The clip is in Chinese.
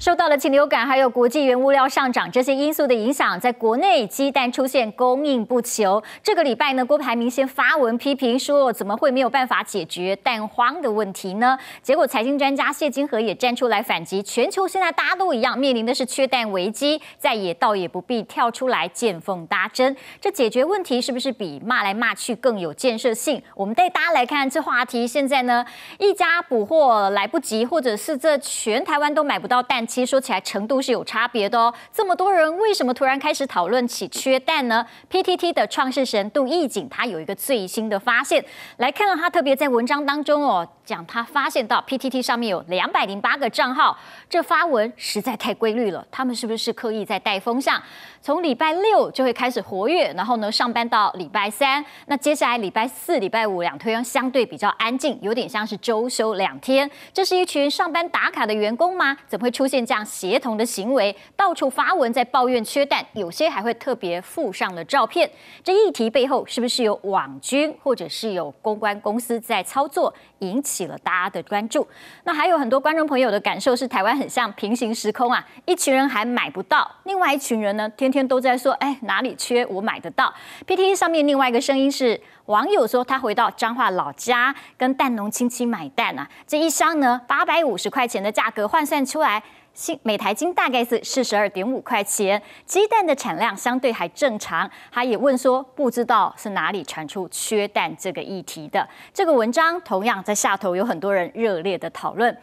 受到了禽流感，还有国际原物料上涨这些因素的影响，在国内鸡蛋出现供应不求。这个礼拜呢，郭台铭先发文批评说，怎么会没有办法解决蛋荒的问题呢？结果，财经专家谢金河也站出来反击，全球现在大家都一样面临的是缺蛋危机，再也倒也不必跳出来见缝搭针。这解决问题是不是比骂来骂去更有建设性？我们带大家来看这话题。现在呢，一家补货来不及，或者是这全台湾都买不到蛋。其实说起来，程度是有差别的哦。这么多人为什么突然开始讨论起缺蛋呢？PTT 的创世神杜义景他有一个最新的发现，来看看他特别在文章当中哦。讲他发现到 PTT 上面有两百零八个账号，这发文实在太规律了。他们是不是刻意在带风向？从礼拜六就会开始活跃，然后呢上班到礼拜三，那接下来礼拜四、礼拜五两推相对比较安静，有点像是周休两天。这是一群上班打卡的员工吗？怎么会出现这样协同的行为？到处发文在抱怨缺蛋，有些还会特别附上了照片。这议题背后是不是有网军，或者是有公关公司在操作，引起？起了大家的关注，那还有很多观众朋友的感受是，台湾很像平行时空啊，一群人还买不到，另外一群人呢，天天都在说，哎，哪里缺我买得到？PTT 上面另外一个声音是网友说，他回到彰化老家跟蛋农亲戚买蛋啊，这一箱呢八百五十块钱的价格换算出来。每台金大概是四十二点五块钱，鸡蛋的产量相对还正常。他也问说，不知道是哪里传出缺蛋这个议题的这个文章，同样在下头有很多人热烈的讨论。